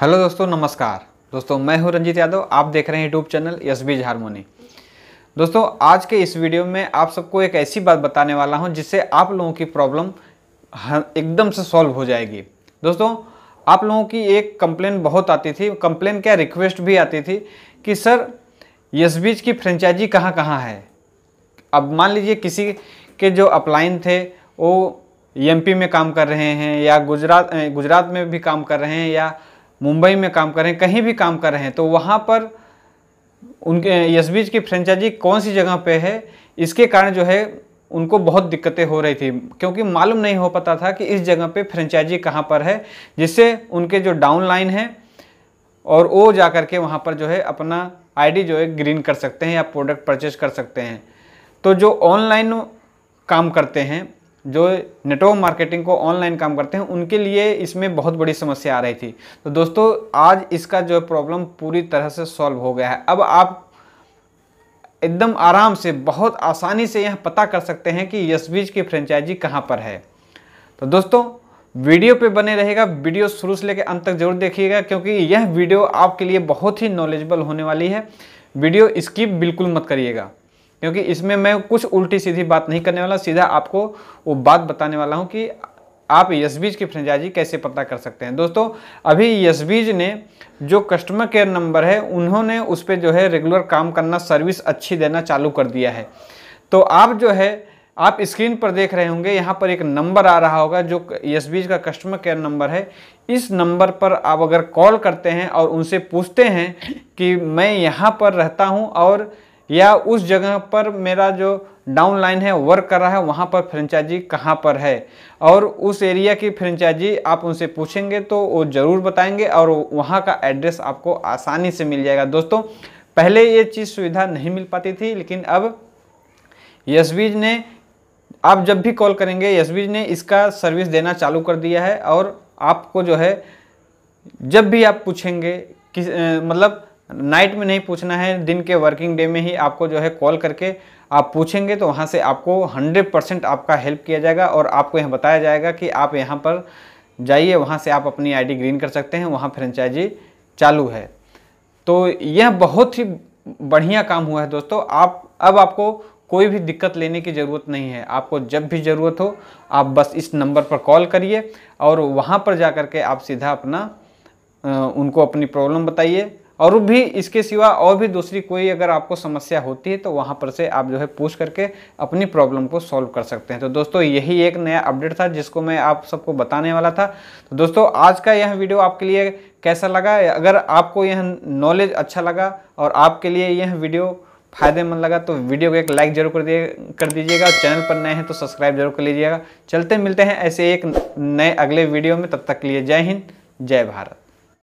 hello दोस्तों नमस्कार दोस्तों मैं हूं रंजीत यादव आप देख रहे हैं YouTube channel S B's Harmony दोस्तों आज के इस वीडियो में आप सबको एक ऐसी बात बताने वाला हूं जिससे आप लोगों की प्रॉब्लम एकदम से सॉल्व हो जाएगी दोस्तों आप लोगों की एक कंप्लेन बहुत आती थी कंप्लेन क्या रिक्वेस्ट भी आती थी कि सर यस बीज की फ्रेंचाइजी कहाँ कहाँ है अब मान लीजिए किसी के जो अपलाइन थे वो एम में काम कर रहे हैं या गुजरात गुजरात में भी काम कर रहे हैं या मुंबई में काम कर रहे हैं कहीं भी काम कर रहे हैं तो वहाँ पर उनके यस बीच की फ्रेंचाइजी कौन सी जगह पे है इसके कारण जो है उनको बहुत दिक्कतें हो रही थी क्योंकि मालूम नहीं हो पाता था कि इस जगह पे फ्रेंचाइजी कहाँ पर है जिससे उनके जो डाउन लाइन है और वो जा कर के वहाँ पर जो है अपना आईडी जो है ग्रीन कर सकते हैं या प्रोडक्ट परचेज कर सकते हैं तो जो ऑनलाइन काम करते हैं जो नेटवर्क मार्केटिंग को ऑनलाइन काम करते हैं उनके लिए इसमें बहुत बड़ी समस्या आ रही थी तो दोस्तों आज इसका जो प्रॉब्लम पूरी तरह से सॉल्व हो गया है अब आप एकदम आराम से बहुत आसानी से यह पता कर सकते हैं कि यशबीज की फ्रेंचाइजी कहाँ पर है तो दोस्तों वीडियो पे बने रहेगा वीडियो शुरू से लेकर अंत तक जरूर देखिएगा क्योंकि यह वीडियो आपके लिए बहुत ही नॉलेजेबल होने वाली है वीडियो स्किप बिल्कुल मत करिएगा क्योंकि इसमें मैं कुछ उल्टी सीधी बात नहीं करने वाला सीधा आपको वो बात बताने वाला हूँ कि आप यशबीज की फ्रेंचाइजी कैसे पता कर सकते हैं दोस्तों अभी यशबीज ने जो कस्टमर केयर नंबर है उन्होंने उस पर जो है रेगुलर काम करना सर्विस अच्छी देना चालू कर दिया है तो आप जो है आप स्क्रीन पर देख रहे होंगे यहाँ पर एक नंबर आ रहा होगा जो यशबीज का कस्टमर केयर नंबर है इस नंबर पर आप अगर कॉल करते हैं और उनसे पूछते हैं कि मैं यहाँ पर रहता हूँ और या उस जगह पर मेरा जो डाउन लाइन है वर्क कर रहा है वहाँ पर फ्रेंचाइजी कहाँ पर है और उस एरिया की फ्रेंचाइजी आप उनसे पूछेंगे तो वो ज़रूर बताएंगे और वहाँ का एड्रेस आपको आसानी से मिल जाएगा दोस्तों पहले ये चीज़ सुविधा नहीं मिल पाती थी लेकिन अब यस ने आप जब भी कॉल करेंगे यस ने इसका सर्विस देना चालू कर दिया है और आपको जो है जब भी आप पूछेंगे किस मतलब नाइट में नहीं पूछना है दिन के वर्किंग डे में ही आपको जो है कॉल करके आप पूछेंगे तो वहाँ से आपको 100 परसेंट आपका हेल्प किया जाएगा और आपको यह बताया जाएगा कि आप यहाँ पर जाइए वहाँ से आप अपनी आईडी ग्रीन कर सकते हैं वहाँ फ्रेंचाइजी चालू है तो यह बहुत ही बढ़िया काम हुआ है दोस्तों आप अब आपको कोई भी दिक्कत लेने की ज़रूरत नहीं है आपको जब भी ज़रूरत हो आप बस इस नंबर पर कॉल करिए और वहाँ पर जा के आप सीधा अपना उनको अपनी प्रॉब्लम बताइए और भी इसके सिवा और भी दूसरी कोई अगर आपको समस्या होती है तो वहाँ पर से आप जो है पूछ करके अपनी प्रॉब्लम को सॉल्व कर सकते हैं तो दोस्तों यही एक नया अपडेट था जिसको मैं आप सबको बताने वाला था तो दोस्तों आज का यह वीडियो आपके लिए कैसा लगा अगर आपको यह नॉलेज अच्छा लगा और आपके लिए यह वीडियो फायदेमंद लगा तो वीडियो को एक लाइक जरूर कर दिए कर दीजिएगा चैनल पर नए हैं तो सब्सक्राइब जरूर कर लीजिएगा चलते मिलते हैं ऐसे एक नए अगले वीडियो में तब तक के लिए जय हिंद जय भारत